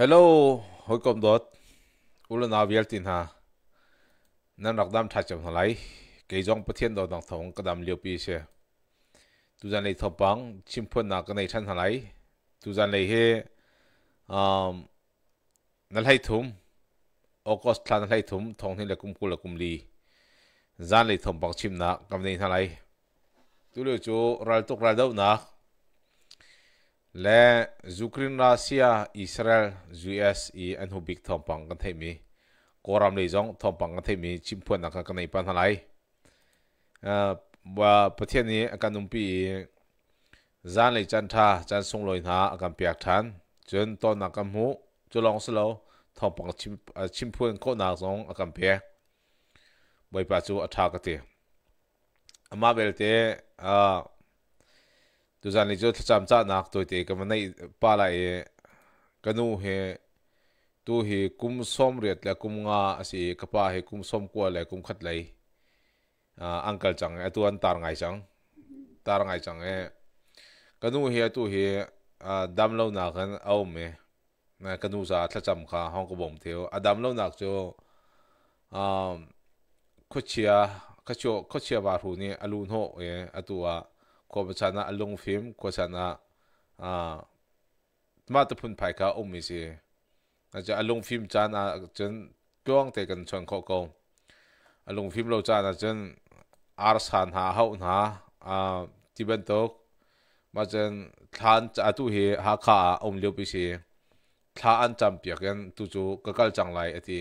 Hello, hoi kom dot. Ulo na vial tin ha. Nan rak dam thằng cham halai. Ke jong thiên đồ dang thong ka dam liều pi se. Tu jan lei thopang chim phon na ka chân thằng halai. Tu jan lei he um nal hai thum. August than hai thum thong ni là kum ku là kum li. Jan lei thom bang chim na kam thằng halai. Tu lo chu ral tok ral dau na. และยูเครนรัสเซียอิสราเอลยูเอสอีอันหุบิกทอมปังกันเทมีกรามเลยจงทอมปังกันเทมีชิมพวนนักกันในปันทลายว่าประเทศนี้การนุ่มปีจานเลยจันทาจันทรงลอยหาอาการเปียกทันจนตอนนักกันหูจะลองสโลทอมปังชิมชิมพวนโคนักจงอาการเปียกว้ปัจจุอัฐากติอะมาเบลเตอ่ tu zan ni jo cham cha nak to te ka manai pa la e kanu he tu hi kum som riat la kum nga asi ka pa he kum som ko la kum khat lai uncle chang e tu an tar ngai chang tar ngai chang e kanu he tu hi dam lo na kan au me na kanu za thla cham kha hong ko bom theo adam lo nak cho um khochia kacho khochia ba ru ni alun ho e atua ko bachana alung film ko chana a ma ta phun phai ka um mi si acha alung film chana chen kyong te kan chang kho ko alung film lo chana chen ar san ha hau na a tiben to ma chen than cha tu hi ha kha um liu pi si tha an cham pia ken tu chu ka kal chang lai ati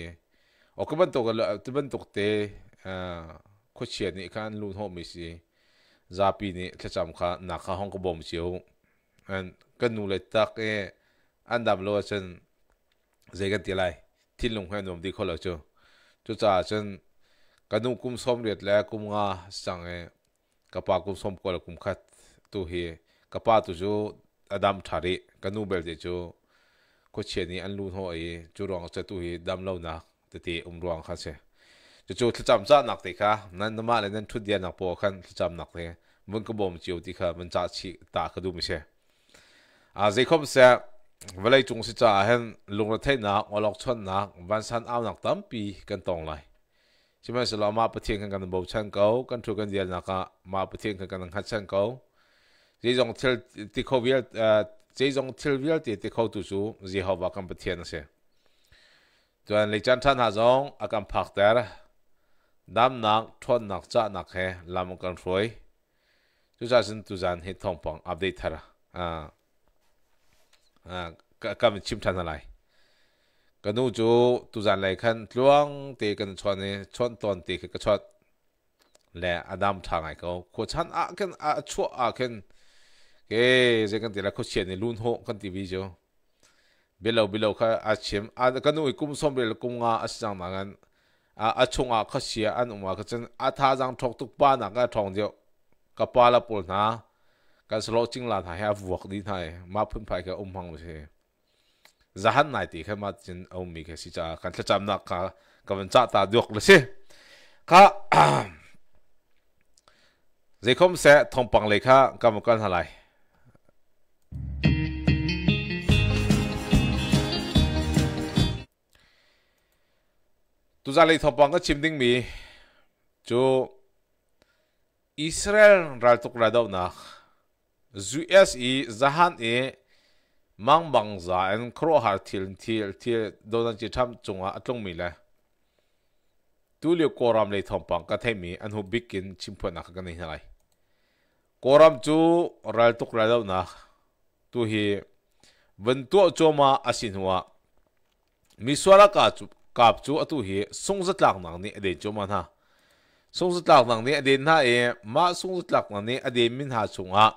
o ka ban to ka ban tok te a ko chian ni kan lu ho mi si จาปีนี้แค่จำค่ะนักข่าห้องกบมเชียวอันกันูเลยตักเออันดับโลชันเจกันตีไรที่ลงให้นมดีคนละจ้จุจ่าฉันกันูกุมส้มเรียดแล้วกุมงาสังเอกระปากุมส้มก็เลยกุมขัดตัวเฮกระปาตัวจูอดัมทารีกันูเบลเดจูก็เช่นี้อันลุนหัวเอจูรองจะตัวเฮดัมเล่านักแต่ตีอุ้มรองขัดเช่จู่ๆที่จำจ้าหนักติค่ะนั่นน้ำมาเลยนั่นทุเดียนหนักปวขันที่จำหนักเลยมันก็บ่มจิวติค่ะมันจ้าชีตากระดูมิเชอาเจคอมเสียเวลาจุงสิจ้าเห็นลุงระเทนหนักอลอกชนหนักวันสันเอาหนักตั้มปีกันตองเลยใช่ไหมสลามาประเทศกันกันบ่ชันเกากันทุกันเดียนหนักมาประเทศกันกันหัดชันเกาเจจงเทลติเขาเวียเอ่อเจจงเทลเวียติติเขาตุสูเจฮาวากันประเทศนั่นเสียตัวนี้จันทันหาจงอาการพักแต่ đám nặng thôn nặng cha nặng hè làm con rồi chú cha xin tu giàn hết thông bằng update thà à à cầm chim chăn lại cái nụ chú tu giàn lại khăn luang thì cái chọn này chọn toàn thì cái chọn lẽ adam thằng này câu cô chăn à cái à chua à cái cái cái cái là cô chuyện này luôn hộ cái video below below cái à chim à cái nụ cũng xong below cũng à sang nào อาชงอาคขาเสียอันอุมาเขาจนอาท่าจังทอกตุกป้านัก็ทองเดียวกบป้าละปุ่นนะก็สโลจิงลาถ่ายวกดีไทยมาพึ่งไปกับอุ้มพังไปเสหันไหนตีเข้ามาจนอุมีแค่สิจ้ากันจะจำนักก็กัำลันจ้าตาดวกเลยสิค่ะเจ้าคมเสียทองปังเลยค่ะกำลังกันอะไร tu za lei thopang ka chim ding mi chu Israel ral tuk ra dau na US i zahan e mang bang za en kro har thil thil thil do nan chi tham chunga atlong mi la tu le koram lei thompang ka thai mi an hu bikin chimpo na ka nei halai koram chu ral tuk ra dau na tu hi cho choma asin huwa miswara ka chu กาบจูอตุเฮสงสตลักนังนี่อเดจมันฮะสงสตลักนังนี่อเดน่าเอมาสงสตลักนังนี่อเดมินหาสงฮะ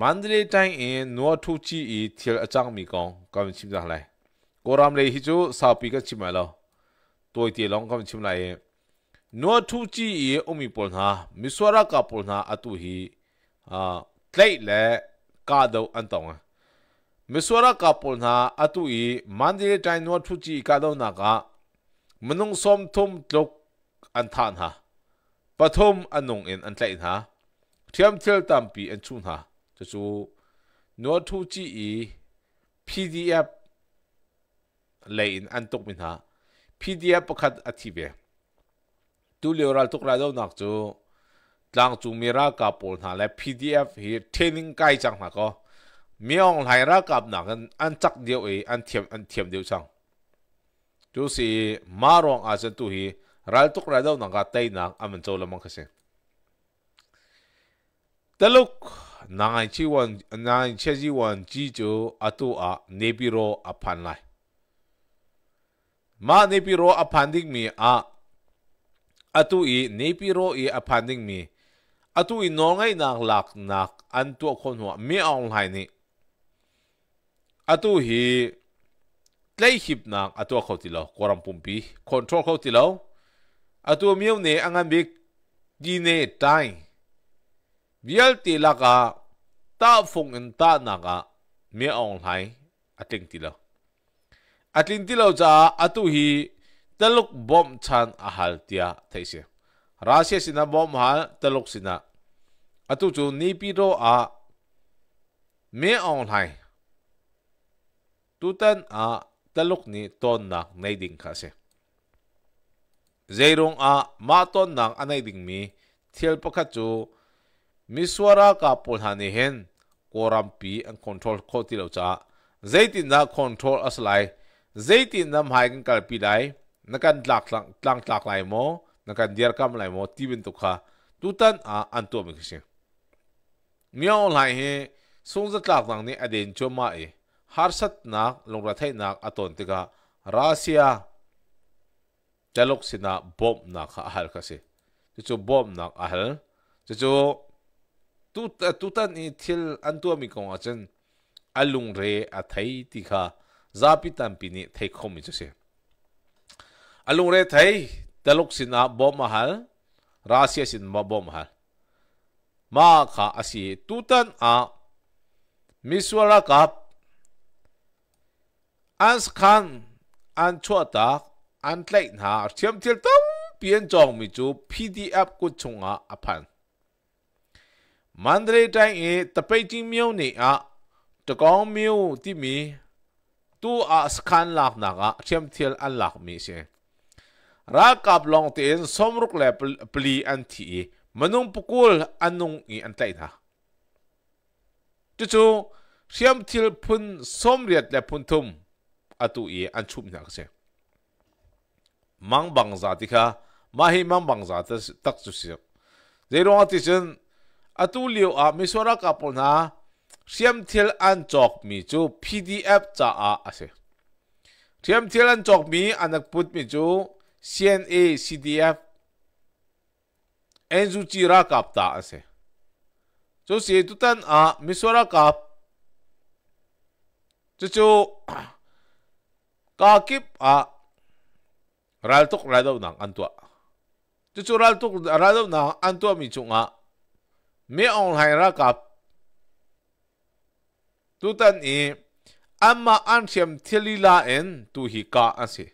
มันเรตังเอนัวทูจีอีเทียอาจังมีกองกำชิมจังไรกรามเลยฮิจูสาวปีก็ชิมมาแล้วตัวเตียลองกำชิมไรนัวทูจีอีอมีปนฮะมิสวรากาปนฮะอตุฮีอ่าไกลและกาดอันตองอ่ะมิสวรกับปนหาอตุอีมันดีใจนวดทุจีกาดนากะมนุงสมทุมตกอันทานหาปฐมอันนงเอ็นอันใจหาเทียมเทลตัมปีอันชุนหาจะจูนวดทุจีอี PDF เลยอินอันตกมินหา PDF ประคัดอธิเบตูเลวรัลตกราดนักจูหลังจูมีรากาปนหาและ PDF ฮีเทนิงไกจังหาก็มีองไหรักับหนักอันจักเดียวเออันเทียมอันเทียมเดียวช่างจูสีมารองอาจจะตุฮีรัลตุกระดาวนังกาเตนักอันมันโจลมังคเสตลุกนางชีวันนางเชจีวันจีจูอาตุอาเนปิโรอพันไลมาเนปิโรอพันดิกมีอาอาตุอีเนปิโรอีอพันดิกมีอาตุอีน้องไงนักหลักนักอันตัวคนหัวมีออนไลายนี่ atu hi tlei hip nak atu kho ti lo koram pumpi control kho ti lo atu miu ne angan bik di ne tai vial ti la ka ta phung in ta na ka mi ong lai atling ti lo atling ti lo cha atu hi taluk bom chan ahal tia thaise Russia sina bom hal taluk sina atu chu ni pi ro a me ong lai tutan a taluk ni ton nak nay ding kha se zeirung a ma ton nak anai ding mi thiel pakha chu miswara ka pol hani hen koram pi an control ko ti lo cha zaitin na control aslai zaitin nam hai kan kal pi dai nakan tlak tlak tlang tlak lai mo nakan diar kam lai mo tibin tu kha tutan a an to mi khse miaw lai he sung za tlak nang ni aden cho ma e हारसत नाक लंगराथाई नाक अतोन तिगा रासिया चलुक सिना बोम नाक अहल खसे चुचु बोम नाक अहल चुचु तुत तुतन थिल अंतुअमी कोंग अचन अलुंग रे अथई तिखा जापि तंपिनी थै खोमि चुसे अलुंग रे थै तलुक सिना बोम अहल रासिया सिन बोम अहल मा खा असी तुतन आ मिसवरा का อันสคันอันชัวตกอันเล่นหาเทียมเทียมต้องเปลี่ยนจองมิจู PDF กุชงอาอภันมันเรตายเอตะไปจิงมิวนี่อะตะกองมิวที่มีตู้อาสคันหลักหนักเชเทียมเทียมอันหลักมีเชรักกับลองเตียนสมรุกแลปลีอันทีมันุงปกุลอันนุงอีอันเล่นหาจู่ๆเทียมเทียมพุนสมเรียดและพุ่นทุ่ม atu i an chup nak se mang bang za ti k a ma hi mang bang za ta tak chu se ze ro ati chen atu liu a mi sora ka pol na siam thil an chok mi chu pdf cha a ase siam thil an chok mi anak put mi chu cna cdf en zu chi ra kap ta ase chu se tu tan a mi sora kap chu chu kakip a raltok radaw nang antua chuchu raltok radaw nang antua mi chunga me ong hai ra kap tutan i amma an thiam thilila en tu hi ka ase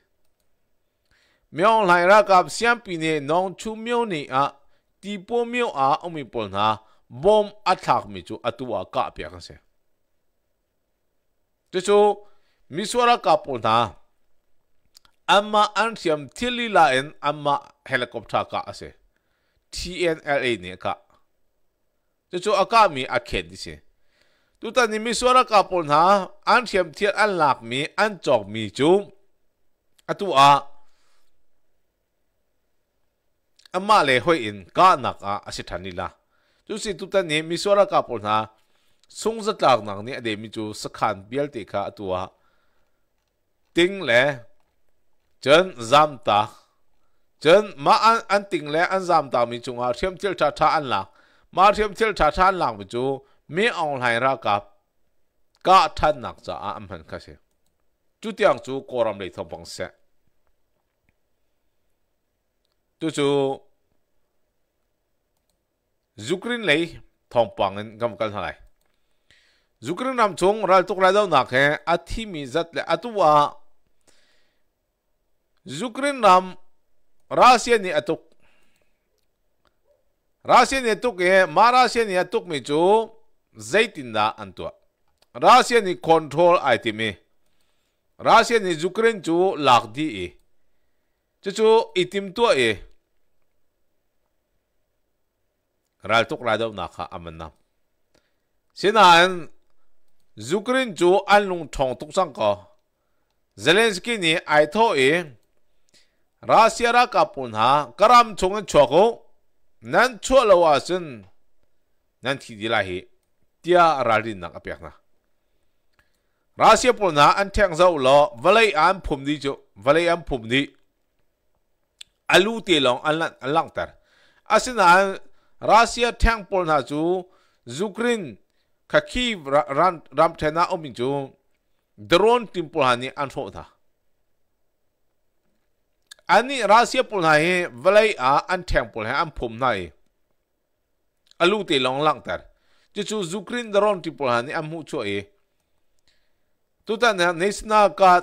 me ong hai ra kap siam pi ne nong chu myo ni a ti po myo a omi pol na bom athak mi chu atua ka pya ka se chuchu miswara ka pol na amma antiam tilila en amma helicopter ka ase TNLA ne ka chu chu akami akhen di se tu ta ni mi swara ka pon ha antiam tial an lak mi an chok mi chu atu a amma le hoi in ka nak a ase thanila chu si tu ta ni mi swara ka pon ha sung zat lak nak ni ade mi chu sakhan bial te kha atua ting le chân giam ta chân mà ăn an tình lẽ an giam ta mình chung à thiêm thiêu cha cha an lạc mà thiêm thiêu cha cha an lạc mình chú mi ông lại ra gặp, cả thân nặng cho anh mình cái gì chú tiếng chú cô làm lấy thằng bằng xe chú chú zukrin lấy thằng bằng anh cầm cái này Zukrin làm chung ra tục ra đâu nặng hè à thì mình rất là à tu à Ukraine ram Russia ni atuk Russia ni atuk e ma Russia ni atuk mi chu zaitin da antua Russia ni control item e Russia ni Ukraine chu lakdi e chu chu item tu e ral tuk ra dau na kha amanna sinan Ukraine chu anlung thong tuk sang ko Zelensky ni ai tho e 라시아라까뿐하까람총은쳐고난쳐러와슨난티디라히띠아라리나까뼈나라시아뿐하안탱서울러발레이안폼디죠발레이안폼디알루티롱알란알랑터아스나라시아탱뿐하주주크린카키브람테나오민주드론팀뿐하니안소다อันนี้รัสเซียปุ่นไหนเวลาอ่ะอันแทงปุ่นไหนอันผมไหนอลูตีลองลังแต่จู่จู่ยูเครนดรอนที่ปุ่นไหนอันมุช่วยตุตันเนี่ยนิสนากัด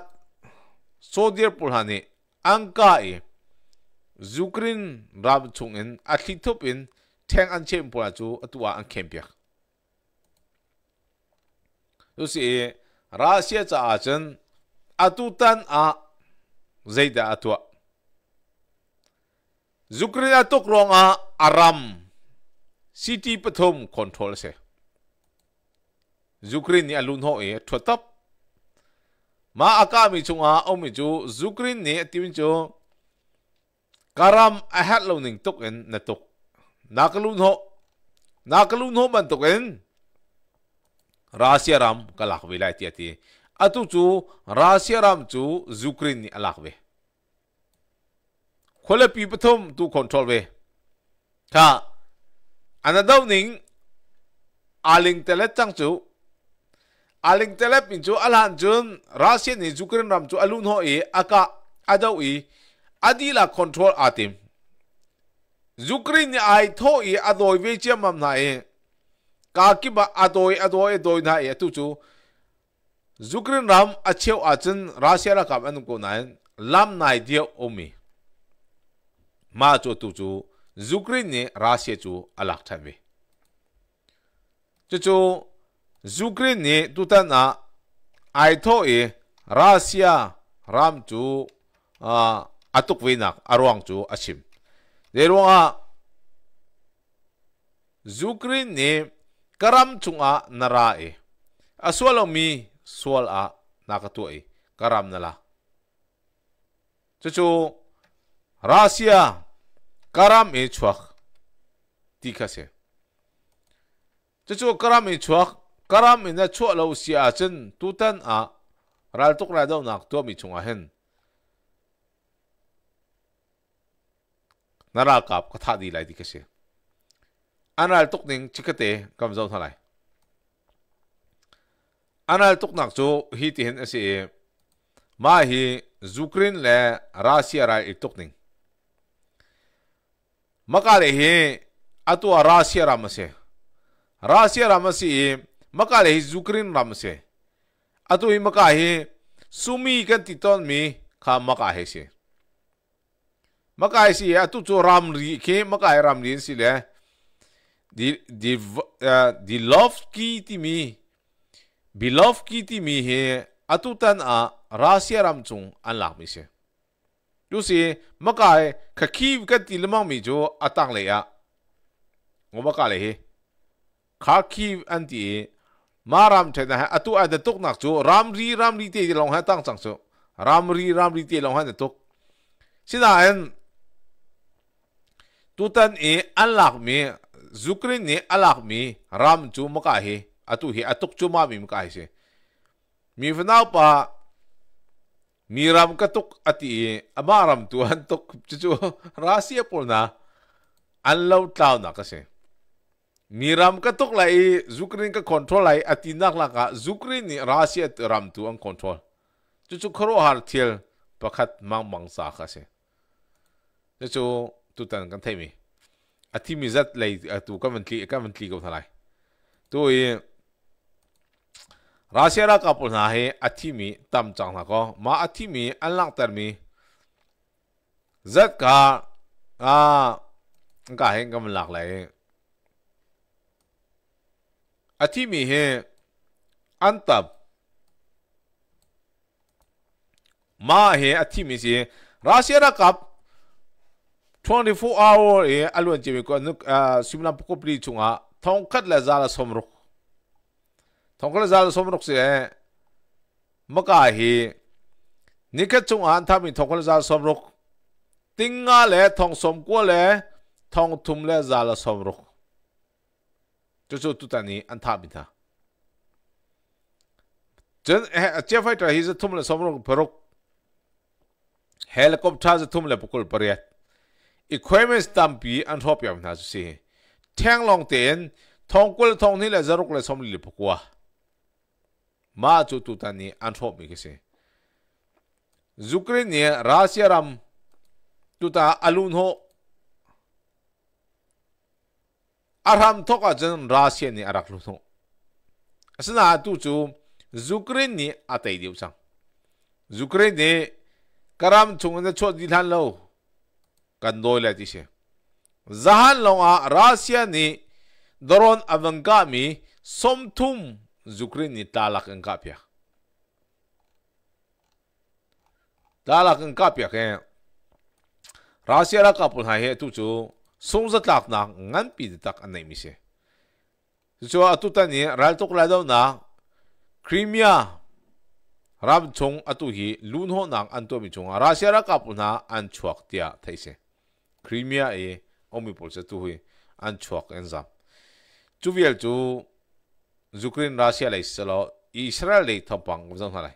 โซเดียปุ่นไหนอังกาเอยูเครนรับชงเองอาทิตย์ทุบเองแทงอันเชื่อมปุ่นจู่ตัวอันเข้มเปียกดูสิรัสเซียจะอาจจะอตุตันอ่ะใจเดาตัว Zukrin atuk rong a aram. City pathum control se. Zukrin ni alun ho e thotap. Ma aka mi chung a om mi chu Zukrin ni tiwin chu karam a hat lo ning tuk en na tuk. Nakalun ho. Nakalun ho man tuk en. Rasiaram kalak vilai ti ati. Atu chu Rasiaram chu Zukrin ni alak ve. คนละปีปฐมตูคอนโทรลเวถ้าอันนั้นเดาหนิงอาลิงเตเลจังจูอาลิงเตเลปินจูอาลันจุนรัสเซียนี่จุกเรนรำจูอาลุนฮอเออากาอาดาวอีอาดีละคอนโทรลอาติมจุกเรนไอทอเออาดอยเวเจียมัมนาเอกาคิบะอาดอยอาดอยอาดอยนาเอตูจูจุกเรนรำอาเชียวอาจุนรัสเซียละกับอันกุนันลำนายเดียวอมี maa zo tu zu Ukraine ne Russia zu alak tanwe. Zu zu Ukraine ne du tan na Aito e Russia ram zu atuk aruang zu asim. Le ruang a Ukraine ne karam chung a nara e. e, karam nala. Zu Russia karam e chuak ti kha se chu chu karam e chuak karam in e a chu lo si a chen tu tan a ral tuk ra dau nak to mi e chunga hen nara kap ka tha di lai ti kha se anal tuk ning chikate kam zau thalai anal tuk nak chu hi ti hen ase e. ma hi zukrin le Russia ra i tuk ning مقاله اتو راسيا رامسي راسيا رامسي مقاله زكرين رامسي اتو مقاله سومي كان تيتون مي خا مقاله سي مقاله سي اتو تو رام ري كي مقاله رام ري سي له دي دي دي لوف كي تي مي بلوف كي تي مي هي اتو تن ا راسيا رام چون ان لاخ مي سي လူစီမကဲခခီးကတိလမောင်မီဂျိုအတန်လေယငိုမကလေဟေခါခီးအန်တီမာရမ်ထဲနဟအတူအဒတုကနက်ဂျိုရမ်ရီရမ်ရီတေလောင်ဟတန်ဆောင်ဆိုရမ်ရီရမ်ရီတေလောင်ဟတုကစိဒါအန်တူတန်အေအန်လက်မီဇုကရင်နေအလက်မီရမ်ဂျိုမကဟေအတူဟေအတုကဂျိုမာမီမကဟေစေမီဖနာပါ miram katuk ati amaram tu antuk chuchu rasia polna anlo tlaw na kasi miram katuk lai zukrin ka control lai ati nak la ka zukrin ni rasia ram tu ang control chuchu khro har thiel pakhat mang mang sa kasi chuchu tutan kan themi ati mi zat lai tu comment li comment li ko thalai tu i ရာရှရာကပုနာဟေအတိမီတမ်ချန်လာကောမာအတိမီအန်လောက်တမီဇက်ကာအာကဟင်ကမလากလေအတိမီဟေအန်တပ်မာဟေအတိမီစီရာရှရာကပ်24 hour အလွန်ကြည့်ကောနုစီမနာပကုပလီချုံဟာထောင်းခတ်လာဇာလာဆမရုခทองกระซาดสมนุกเสียม่กาฮีนิกจุงอันทามินทงกระซาดสมรุกติงงาเลทองสมกัวเลทองทุ่มเลจาลสมรุกจุจุตุตานีอันทามินทาจนเเจ้าไฟตระฮีจะทุมเลสมรุกเปรุกเฮลิคอปเตอร์จะทุ่มเลปุกุลปริยัตอีควีเมนต์ตั้มปีอันทบยามนาสุสีแทงลองเตียนทองกุลทองนี้เลจะรุกเลสมริลปุกว่า ma chu tu tan ni an thop mi kisi Ukraine ni Russia ram tu ta alun ho aram thoka jan Russia ni arak lu tho asna tu chu Ukraine ni atai diu chang Ukraine ni karam chung na chot di than lo kan doi la ti se zahan lo a Russia ni doron avanka mi somthum Ukraine ni talak ang kapya. Talak ang kapya kaya Russia ra kapul hai he tu chu sungza tak na ngan pi tak anai mi se. Chu atu ta ni ral tok la daw na Crimea ram chung atu hi lun ho nang an to mi chung Russia ra kapul na an chuak tia thai se. Crimea e omi pol se tu hi an chuak enzam. Chu viel chu Ukraine Russia lại salo Israel lại thập bằng cũng giống thế này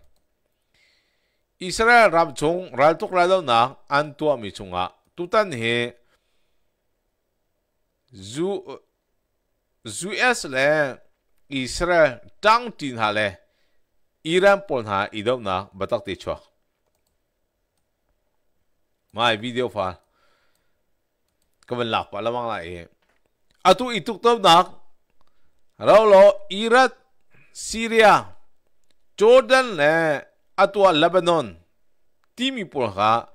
Israel rap chung ral tuk ral đâu na an tua mi chung à tu tan he zu US le Israel tang tin ha le Iran pon ha idau na batak ti chua mai video fa kawan lap ala mang lại atu ituk tau nak Raulo irat syria jordan le atua lebanon timi polha,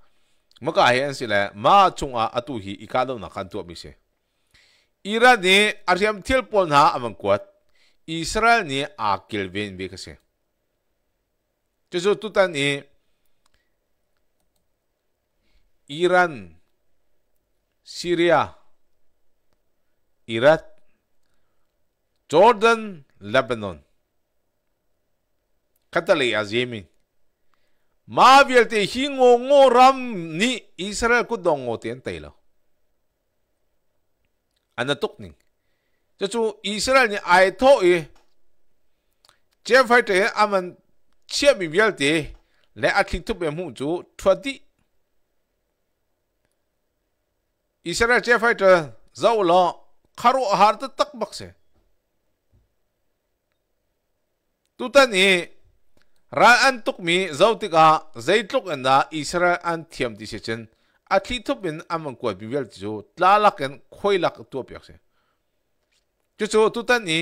maka hen sile ma chung a atu hi ikado na kan tu bise ni aryam thil pon ha am kwat israel ni akil ven be kase jesu tutan ni iran syria irat Jordan, Lebanon, katali Yemen. ma vial te hi ngo ram ni israel ku dong ngo ten tai lo ana tuk ning cho chú israel ni ai tho e che phai te aman che mi vial te le athi tu be mu chu thwati israel che phai te zau lo kharu har ta tak bak se tu tan i ran an tuk mi zautik a zaitluk an da israel an thiam ti se chen a thli thup in amang kwa biwel ti chu tlalak en khoilak tu pyak se chu chu tu tan i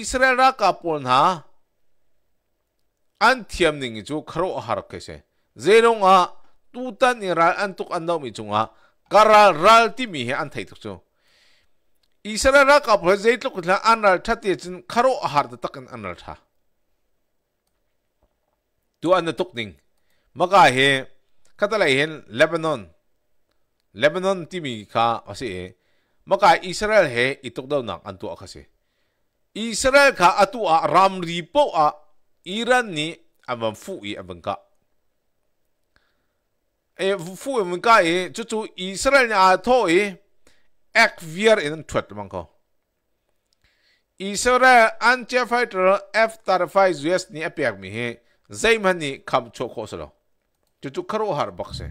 israel ra ka pon ha an thiam ning chu kharo har ke se zerong a tu tan i ran an tuk an dau mi chung chunga karal ral ti mi he an thai tuk chu israel ra ka pon zaitluk la an ral thati chen kharo har ta takin an ral tha tu an tuk ding maka he khatalai hen lebanon lebanon ti mi kha ase e maka israel he itok daw nak antu akhase israel kha atu a ram ri po a iran ni amam fu i abangka e fu e mka e chu chu israel ni a tho e ek vier in thwat mang ko israel an che fighter f 35 us ni apiak mi he zai mani kam cho ko solo tu tu karo har bakse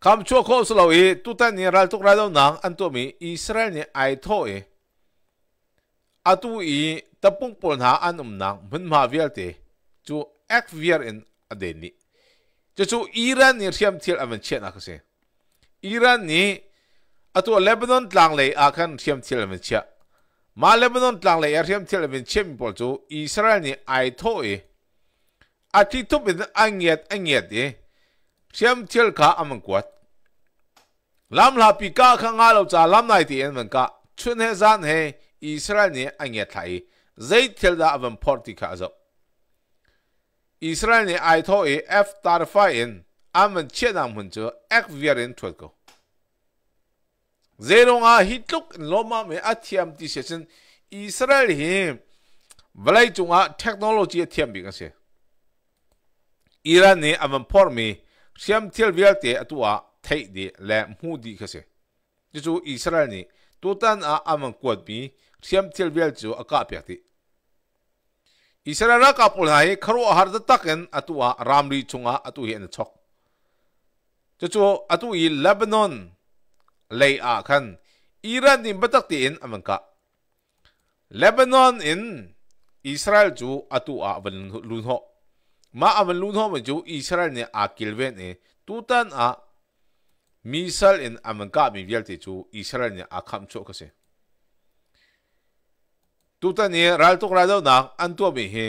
kam cho ko solo e tu tan ni ral tuk rado nang anto mi israel ni ai tho e atu i tapung pon ha anum nang mun ma vial te chu ek vial in adeni chu chu iran ni thiam thil avan chen a kase iran ni atu lebanon tlang le akan thiam thil avan chia มาเลบานอนหลังเลยเรียมเทเลวินเชมปอลจูอิสราเอลนี่ไอโทเออาทิตย์ทุบเป็นอังเงียดอังเงียดเอเชียมเทลขาอมันกวดลำลาปีกาข้างอาเราจะลำไหนที่เอ็นมันกะชุนเฮซันเฮอิสราเอลนี่อังเงียดไทยใจเทลดาอวันพอร์ติกาจบอิสราเอลนี่ไอโทเอเอฟตาร์ฟาเอ็นอามันเชียดามันจูเอ็กเวียรินทวดกู zeronga hitluk loma me a t i a m ti sechen israel hi balai chunga technology a t i a m bi kase iran ne avan por me siam t i l vial te atua thei de le mu di kase j i chu israel ni totan a avan kwat bi siam t i l vial chu aka pya ti israel ra ka pul hai kharo har da taken atua ramri chunga atu hi an chok ti chu atu i lebanon lay a khan iran in batak ti in amanka lebanon in israel chu atu a van lun ho ma avan lun ho ma chu israel ne a kilven e tutan a misal in amanka mi vial ti chu israel ne a kham cho kase tutan ne ral tok ra do na an tu mi he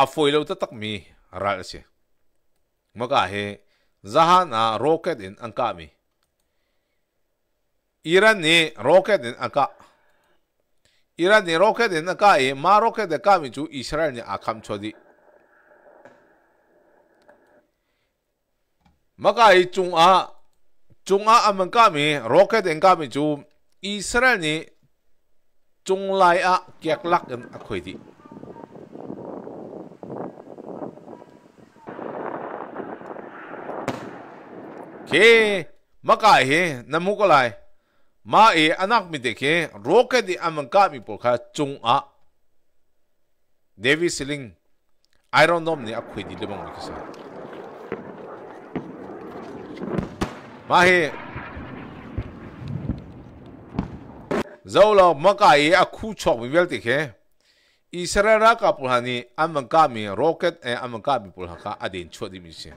a foilo ta tak mi ral se maka he zaha na rocket in anka mi iran ni rocket in anka iran ni rocket in anka e ma rocket de ka mi chu israel ni akam chodi maka i chung a chung a aman ka mi rocket in ka mi chu israel ni chung lai a kyak lak in akhoi di ခေမကဟေနမုကလိုက်မာအေအနက်မီတေခေရောကဒီအမန်ကမီပိုခါကျုံအာဒေးဗီစလင်းအိုင်ရွန်ဒုံနေအခွေဒီလမောင်ကိစားမာဟေဇောလောမကအေအခုချော့ဝီဝဲတေခေอิสราเอลกับพวกนี้อเมริกามีโรเกตเออเมริกามีพวกเขาอดีตช่วยดิมิเชีย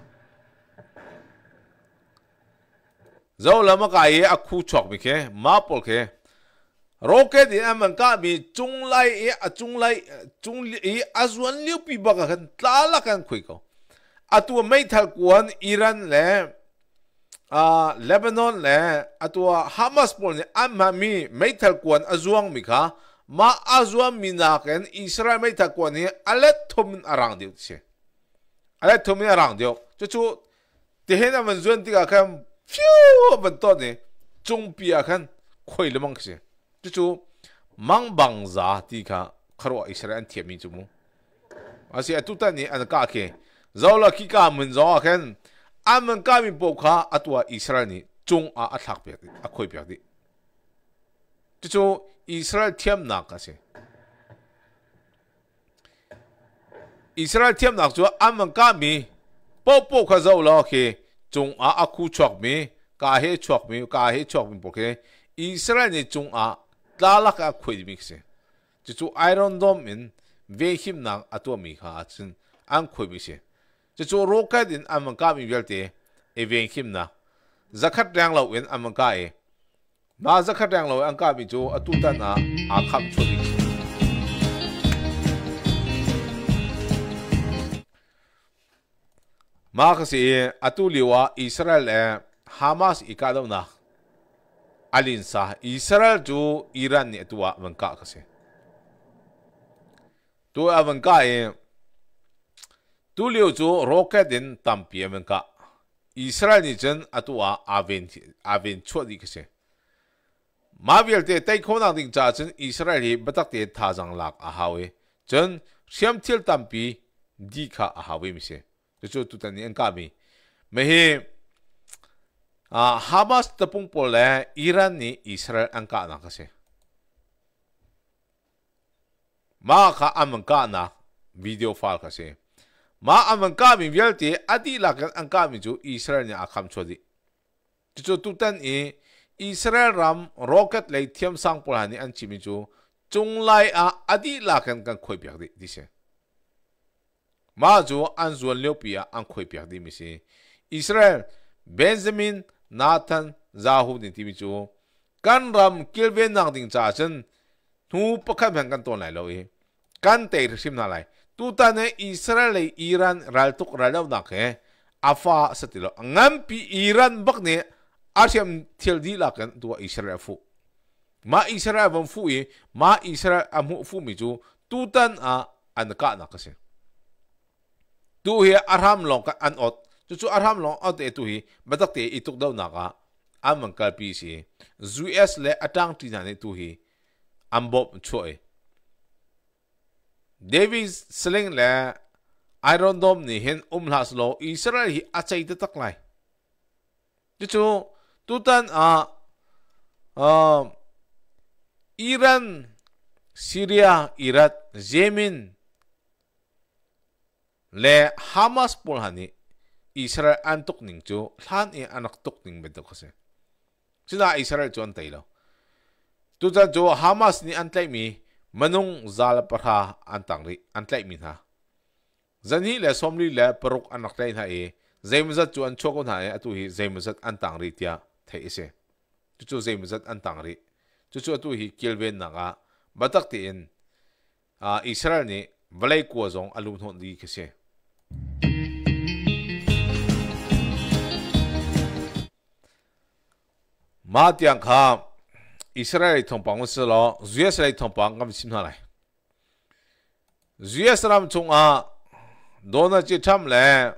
zo lama ka ye a khu chok mi khe ma pol khe rocket ye man ka mi chung lai ye a chung lai chung ye azwan liu pi ba ka kan tala kan khui ko atua mai thal kuan iran le a lebanon le atua hamas pol ne amma mi mai thal kuan azuang mi kha ma azwa mina ken israel mai thal kuan ni alet thum arang diu che alet thum arang diu chu chu tehena man zuen tika kan 就问到呢，总比啊看亏了忙些，这就忙帮啥地看，可罗以前俺铁面子么？而且都等你俺家去，绕了几家门绕看，俺们家面包卡啊多以前呢，总啊啊特别的啊亏别的，这就以前铁那个些。以色列天那说，俺们家面包包可绕了去。chung a aku chok mi ka he chok mi ka he chok mi poke israel ni chung a tlala ka khoi mi se chu chu iron dom in ve him na atu mi kha chin an khoi mi se chu chu ro ka din am ka mi vel te e ve him na zakhat rang lo in am ka e na zakhat rang lo an ka mi chu atu ta na a kham chu မာခစီအတူလီဝါအစ္စရာလ်ဟာမတ်အီကာဒမ်နာအလင်ဆာအစ္စရာလ်ဂျူအီရန်နီအတူအဝန်ကာခစီတူအဝန်ကာရင်တူလီယိုဂျူရောကက်ဒင်တမ်ပီအဝန်ကာအစ္စရာလ်နီဂျန်အတူအာဗင်အာဗင်ချွတ်ဒီခစီမာဗီယယ်တေတိတ်ခေါနာဒင်ဂျာချန်အစ္စရာလီဘတက်တေသာဇန်လာအဟာဝေဂျန်ရှမ်တီလ်တမ်ပီဒီခာအဟာဝေမီစီ 저쪽도다니 엔까비 메히 아 하마스 뽕볼레 이란이 이스라엘 안까 나가세 마가 아멘까나 비디오 파일 가세 마 아멘까미 별티 아디라간 안까미 주 이스라엘이 아캄 초디 저쪽도다니 이스라엘 람 로켓 레이티엄 상폴하니 안치미 주 중라이 아 아디라간 간 코이벽디 디세 ma zu an zuan leo pia an khoi pia di mi si israel benjamin nathan zahu ni ti mi chu kan ram kilven nang ding cha chen nu pakha bhang kan ton lai lo e kan te rishim na lai tu ta ne israel le iran ral tuk ral daw na ke afa satilo ngam pi iran bak ne asiam thil di la kan tu israel fu ma israel vam fu e ma israel amu fu mi chu tu tan a an ka na ka se tu hi aram long ka an ot chu chu aram long ot e tu hi batak te ituk dau na ka amang kal pi si zu es le atang ti na ne tu hi ambob chu davis sling le iron dom ni hen um las lo israel hi achai te tak lai chu chu tutan a iran syria irat yemen လေဟာမတ်စ်ပေါ်ဟန်နီอิสราเอลอันตุกนิงจูล้านเออันตุกนิงเป็นตัวเสียซึ่งอาอิสราเอลจวนไตแล้วตัวจะจูฮามาสนี่อันไลมีมนุงซาลปะฮาอันต่างริอันไลมีนะจันนี่แหละสมรีแหละปรุกอันนักไลนะเอเจมซัดจวนชกคนหายอตุฮีเจมซัดอันต่างริที่อาเทเสียจู่จู่เจมซัดอันต่างริจู่จู่อตุฮีกิลเวนนักะบัตักตีนอ่าอิสราเอลนี่เวลัยกัวจงอารมณ์ทนดีเสีย马甸卡以色列同帮我说了，以色列同帮我们心下来，以色列从啊，多那些他们嘞，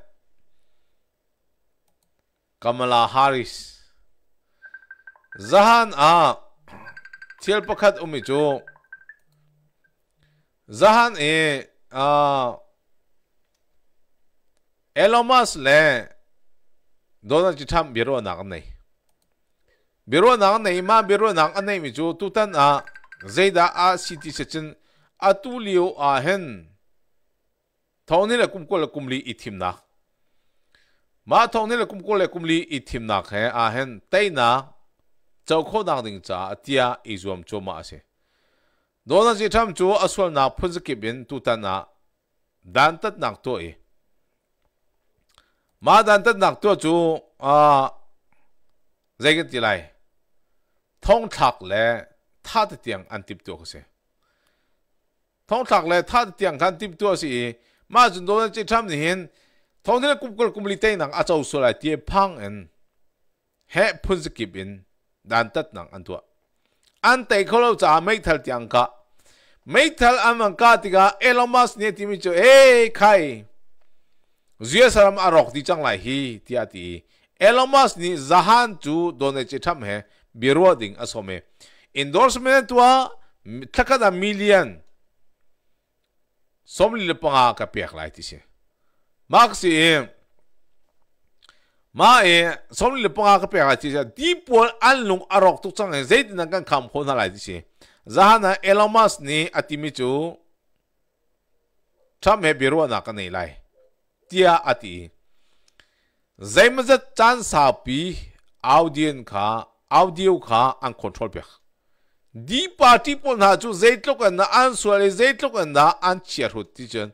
卡马拉哈里斯，然后啊，天不看我们就，然后诶啊，埃隆马斯嘞，多那些他们别罗那个呢。Biro nang n a i ma biro nang a n a i mi jo tutan a zayda a c i t i sechin a tu liyo a hen. Tawni la kumko la kumli itim na. Ma tawni la kumko la kumli itim na khe a hen t a i na c h o kho nang ding cha a tia izuam cho ma ase. Dona ji tham cho aswal na punzikibin tutan na dantat nang to e. Ma dantat nang to c h u a z e g a t t i l a i ทงถักและท่าเตียงอันติบตัวเสียทงถักและท่าเตียงกันติบตัวสิมาจนโดนจตทำนี่เห็นทงที่กุบกุบกุมลิเตนังอาเจะาสุรายเตียพังเอ็นเฮพุ่นสกิบเอ็นดันตัดนังอันตัวอันแต่เขเราจะไม่ทัลเตียงกะไม่ทัลอันมันกาติกาเอลมัสเนี่ยที่มิจูเอ้ยใครเสียสารมอารอกที่จังไรฮีที่อาทีเอลมัสนี่จะหันจูโดนจตทำเหอ biro ding asome endorsement wa takada million somli le panga ka pek lai ti se mak si e ma e somli le panga ka pek lai ti se di pol an arok tu chang e zeit na kan kham khon lai ti se zahana elamas ni atimi chu tham he biro na ka nei lai tia ati zaimazat chan sa pi audien kha audio ka an control pek di party pon ha chu zeit lok an an suare zeit lok an an chiar hot ti chen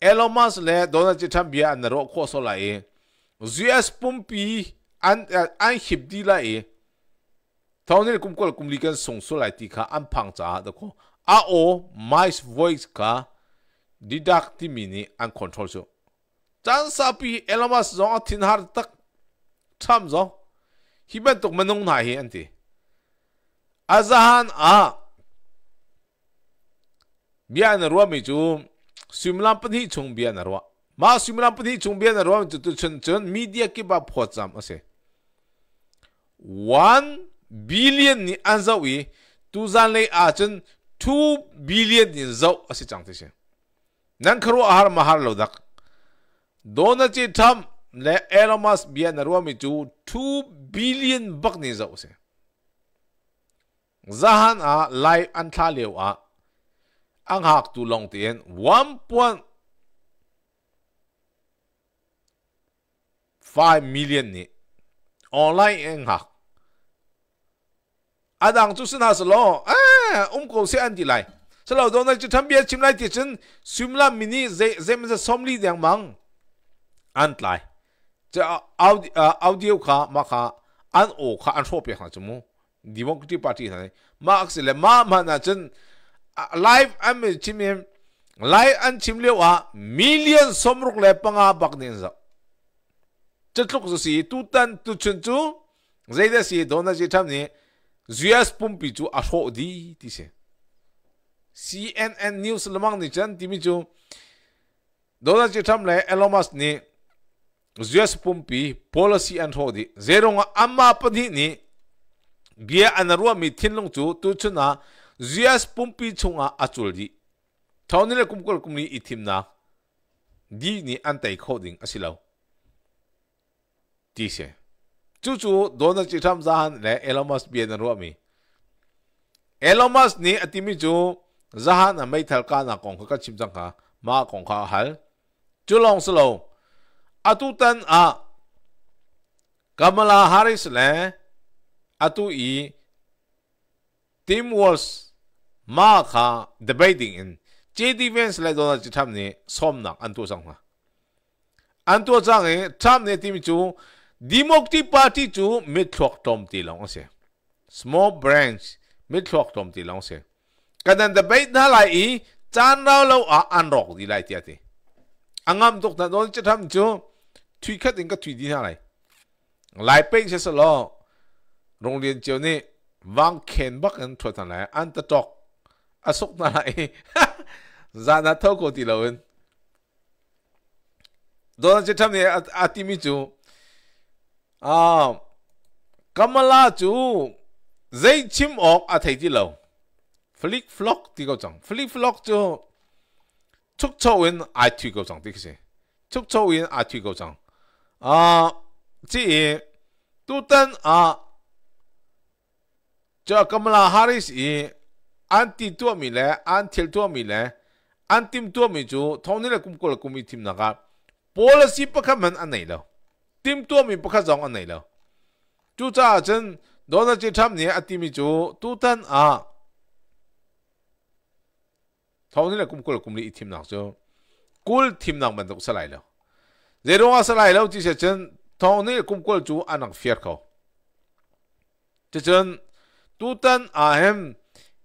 Elon Musk le Donald Trump bia an ro kho so la e US pumpi an an hip di la e thawne kum kol kum likan song so la ti kha an phang cha da ko a o my voice ka deduct ti mini an control so chan sa pi Elon Musk zo thin har tak tham zo ฮิบันตุกมันงงหน่ายเหอันทีอาจารย์อาบียนรัวมิจูสิมลันปนีชงบียนรัวมาสิมลันปนีชงบียนรัวจุดจุดชนมีเดียกี่บาทพอจำเอสิวันบิลเลียนนี่อันซาวีตูซันเลยอาจัน two billion นี่จาวเอสิจังที่เซนนั่นครัวอาหารมาหาลูดักโดนจีทำและเอลมาสเบียนรัวมิจูทู billion bak ni zo se zahan a lai an tha leo a ang hak tu long tien 1.5 million ni online ang hak adang chu sin has lo a eh, um ko se an di lai sao lâu đó này chú tham biết chim lai thì chân sum la mini dễ dễ mình sẽ xóm li đàng mang, ăn lại chứ audio audio khá mà khá an o kha an ro pe ha chumu democratic party ha max le ma ma na chen live am chimem live an chimle wa million somruk le panga bak nin za chatluk zo si tu tan tu chun chu si dona ni zuyas pum pi chu a di se cnn news lamang ni chan ti mi chu ni Zeus Pumpi policy and hodi zerong amma pani ni bia anarua mi thinlung chu tu chuna Zeus Pumpi chunga achul di thawni le kumkol kumni ithimna di ni antai khoding asilau ti se chu chu dona chi tham zahan le elomas bia anarua mi elomas ni atimi chu zahan a mai thalka na kong ka chimjang ka ma kong kha hal chu long slow atutan a Kamala Harris le atu i Tim Walz ma kha debating in JD Vance le Donald Trump ni somna antu sang ha antu sang e tham ne tim chu Democratic Party chu mit thok tom ti long se small branch mit thok tom ti long se kadan debate na lai i chan rao lo a an rok di lai ti ati angam tok ta Donald Trump chu 推肯定个推底下来，来背些是咯，龙年就呢，往看不跟拖上来，underdog，阿叔那来，然后透过地楼，多就他们阿阿弟咪做，啊，咁么啦做，最亲恶阿睇地楼，flick flock 啲个种，flick flock 就，速速揾阿推个种啲嘅先，速速揾阿推个种。啊，这都等啊，这格么拉哈里是安迪多米嘞，安提多米嘞，安丁多米就同你嘞公过了公米听那个，波勒西不可门安内了，丁多米不可让安内了，就咋真，罗那这他们呢，阿丁米就都等啊，同你嘞公过了公米一听那就，过听那门都出来了。zero nga salai lo chi se chen thong cũng kum chú anh anang phiền khổ. chi chân, tu tân à hem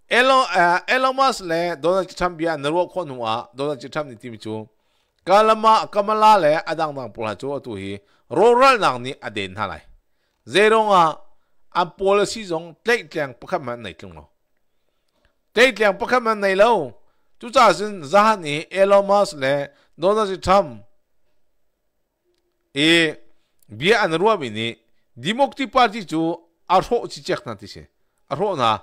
elo elo mas le donal chi tham bia nero kho hoa, a donal chi tham ni tim chu kalama kamala le adang dang pula chu tu hi rural nang ni aden ha lai zero nga a policy zong tlek tlang pakha man này tlung lo tlek tlang pakha man này lo chú cha sin za ni elo mas le donal chi tham и бе анруамини димокти парти чу архо чи чехна тише архо на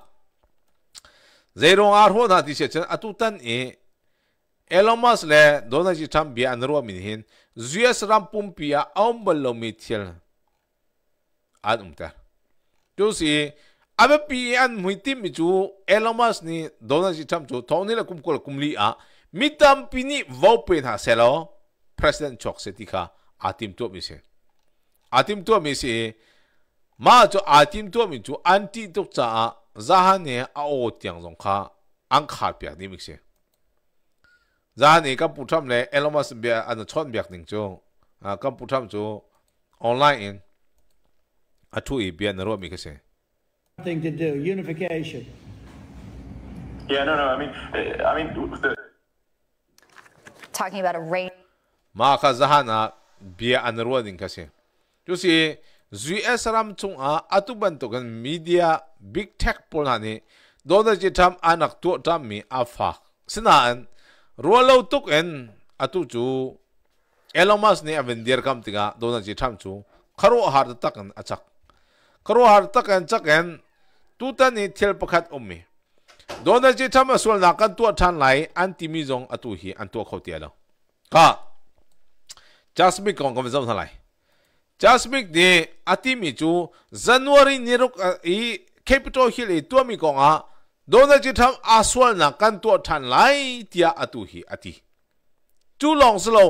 зейрон архо на тише чен атутан и эломас ле дона чи там бе анруамини хин зюес рам пумпия аумбаломи тел адумтар туси абе пиан муйти мичу эломас ни дона чи там чу тони ла кумкола кумли а митам пини вопен ха село president chok se tikha 阿 team 做咪先，阿 team 做咪 a 嘛就阿 team 做咪就 anti t 者啊，Zahana o 哦，听钟卡，安卡比亚，对咪先，Zahana 刚 put up 来，阿拉们是百，啊，一千百 n 钟，啊，刚 put up 做 online，阿 to 伊比亚，那罗咪个先。Nothing to do, unification. Yeah, no, no. I mean, I mean talking about a range. 麻哈，Zahana。bia a n r u a d i n g kasi. j u s i ZS u i e a ram t h u n g a atuban t u kan media big tech pol hani dona ji tam anak tu tam mi afa. k Sinaan, r u a l a u tuk en atu chu e l o m a s ni avendir kam tiga dona ji tam chu k a r o har takan achak. k a r o har takan chak en tuta ni n t e l p a k a t o m m i Dona ji tam asul nakan tu athan lai anti mi z o n g atu hi antu a k a u t i a l a Ka Jasmik kon kom zam thalai Jasmik de atimi chu January niruk i Capitol Hill e tuami kon a dona chi tham aswal na kan tu than lai tia atu hi ati too long slow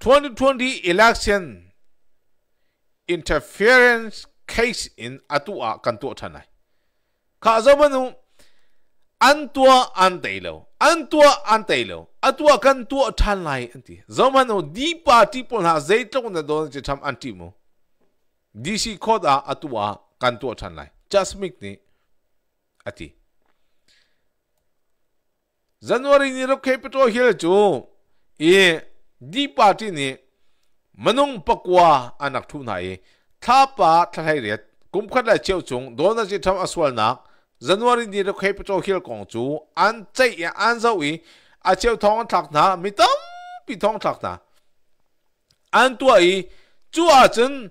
2020 election interference case in atu a kan tu than lai ka zo banu an tua an dei lo an tua an tailo a tua kan tua than lai anti zamano di party pon ha zai to na don che tham anti mo dc khod a atua kan tua than lai just make ni ati january ni ro capital hill chu e di party ni manung pakwa anak thu na ye thapa thlai re kum khat la cheu chung don na che tham aswal nak 人窝里底都开不着火光烛，俺这样，俺这位阿悄通吃他，没动，没通吃他。俺对，做阿真，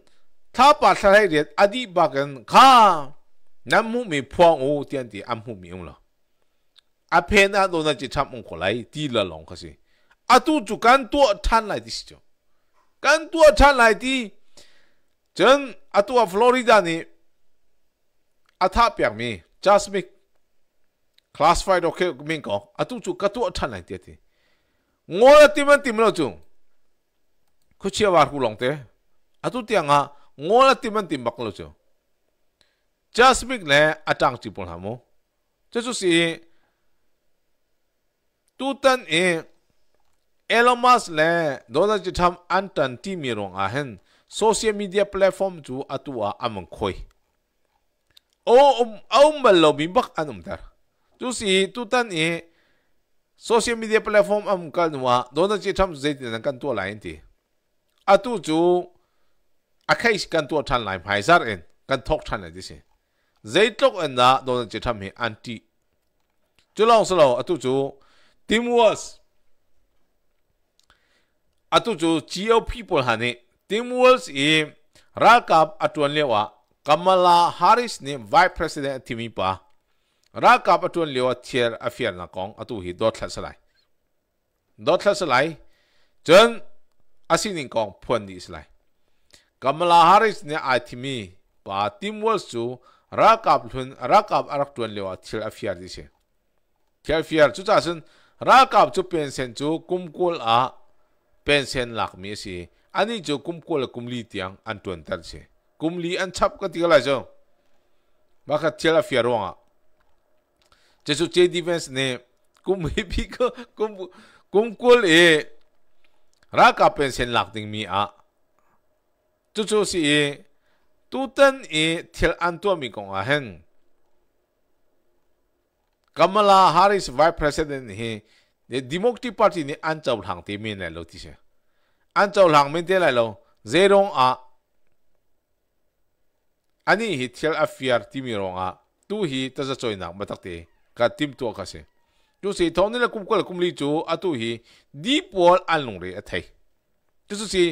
他把他那点阿弟八根卡，南木没破五点的，俺不迷用了。阿偏那多那几场梦过来，提了龙可是，阿都就干多穿来地事叫，干多穿来地，真阿都阿佛罗里达呢，阿他别没。just be classified okay min ko atu chu katu athan lai ti ti ngora timan timlo chu khuchia war ku longte atu ti anga ngora timan tim baklo chu just be le atang chi pol hamo chu chu si tu tan e elomas le dola chi tham antan ti mi rong a hen social media platform chu atu atua amang khoi او او ملو بيبق انم دار توسي توتان اي social media platform am kanwa dona chi tham zait nan kan to line ti atu chu akhai kan to than line phai sar en kan thok than la disi zait lok an da dona chi tham he anti chu long so lo atu chu team was atu chu geo people ha ne team was e ra kap atwan lewa กัมลาฮาริสเนี่ยวายประธานทีมีปะรักกับตัวเลวเทียร์อเฟียนนักกองอตุหิดอทลสไลดอทลสไลจนอาศินิงกองพูนดีสไลกัมลาฮาริสเนี่ไอทีมีปะทีมวอล์ูรักกับทุนรักกับอรักตัวเลวเทียร์อเฟิยร์ดิเชเทียร์เฟิยร์ชุดจ้าสินรักกับชุดเป็นเซนจูกุมกุลอาเป็นเซนหลักมีสิอันนี้จะกุมกุลกุมลีเตียังอันตัวนั้นเช่ kum li an chap ka tiga lai zo ba kha chela fia ronga che su che defense này, cúm he bi ko cúm cúm kul e ra ka pen sen lak ding mi à, chú chú si e tu ten e thil an tu mi kong à hen Kamala Harris Vice President he the Democratic Party ni an chau thang ti min lai lo ti se an chau thang min te lai lo zerong a ani hi thial afiar timi ronga tu hi taza choina matakte ka tim to ka se tu se thon la kum kal kum li chu atu hi di pol alung re athai tu su si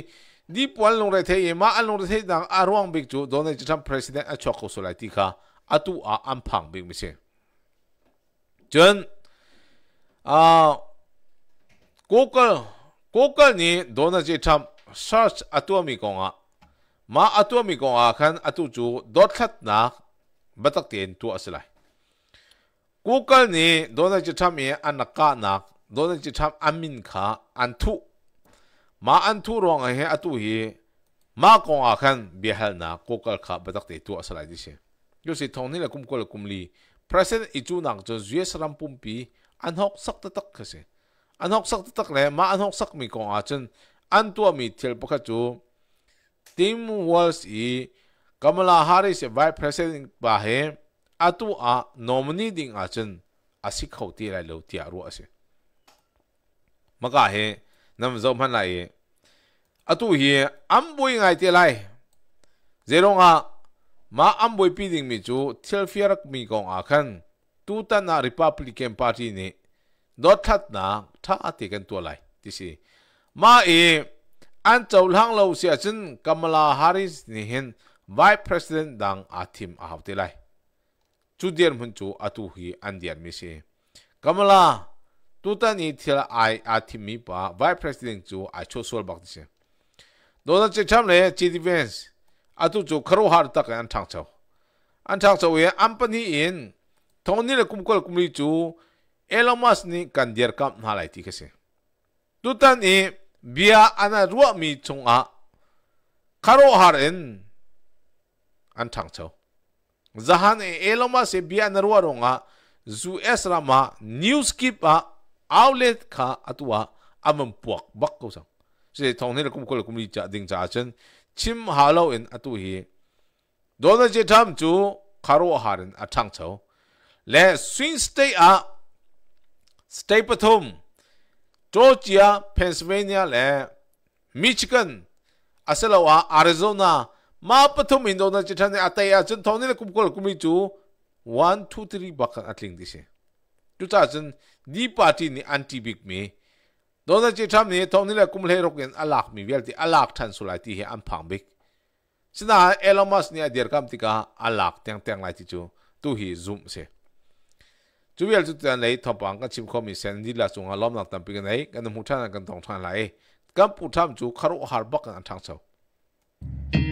di pol long re the ma alung re the dang arwang big chu donald trump president a chok so lai ti kha atu a am phang big mi se 전 아, 고컬고컬니도나지참서치아토미공아 ma atu mi ko a khan atu chu dot khat na batak ten tu aslai kukal ni dona chi tham ye anaka na dona chi tham amin kha an thu ma an thu rong a he atu hi ma ko a khan bihal na Google kha batak te tu aslai di se yo si thong ni la kum ko la kum li present i chu nak cho zues ram pum pi an hok sak ta tak khase an hok sak ta tak le ma an hok sak mi ko a chen an tu mi thel pakha chu Tim Walz e Kamala Harris Vice President ba he atu a nominee ding a chen asi khau ti lai lo ti aro ase maka he nam zo man lai e atu hi am boi ngai ti lai zero nga ma am boi pi ding mi chu thil fiarak mi kong a khan tu ta na Republican Party ni dot that na tha ati kan tu lai ti si ma e an chau lang lâu sẽ chin Kamala Harris ni hin vice president đang dang athim a hauti lai chu phun chú chu tu hi an dian mi si Kamala tu ta ni là ai athim mi pa vice president chú chu ai chu đó bak si Donald Trump cham le chi defense atu chu kharo har tak an thang chau an thang chau ye am pani in cùng le cùng đi chú Elon Musk ni kan dier kam na lai ti kese tu ta ni biya ana ruwa mi chung a karo har en an thang chau zahan e eloma se biya na ruwa ronga zu es rama news keep a outlet kha atwa amam puak bak ko sang se thong ne kum ko kum ri cha ding cha chen chim halo en atu hi dona je tham chu karo har en a thang chau le swing stay a stay pathum Georgia, Pennsylvania နဲ့ Michigan အစလောဝါ Arizona မာပထမင်းတို့နဲ့ချန်တဲ့အတေးအချင်းထောင်းနေကုပကလကုမီချူ1 2 3ဘာကန်အတလင်းဒီရှေ2000ဒီပါတီနီအန်တီဘစ်မီဒေါ်နချီထမ်နီထောင်းနေကုမလေရုကင်အ lạc မီဝဲတီအ lạc ထန်ဆူလိုက်တီဟဲအမ်ဖန်ဘစ်စနာအယ်လမတ်နီအဒီရကမ်တီကာအ lạc တန်တန်လိုက်တီချူတူဟီဇုံစေจจุุดดง主要就在นทบังกันชิมข้อมีเซนดีละจงอารมณ์หนักตั้งปีกันไหนกันมุ่งท่านกันต้องช่านไหลกันปู้าำจูคารุฮารบักกันทางเสา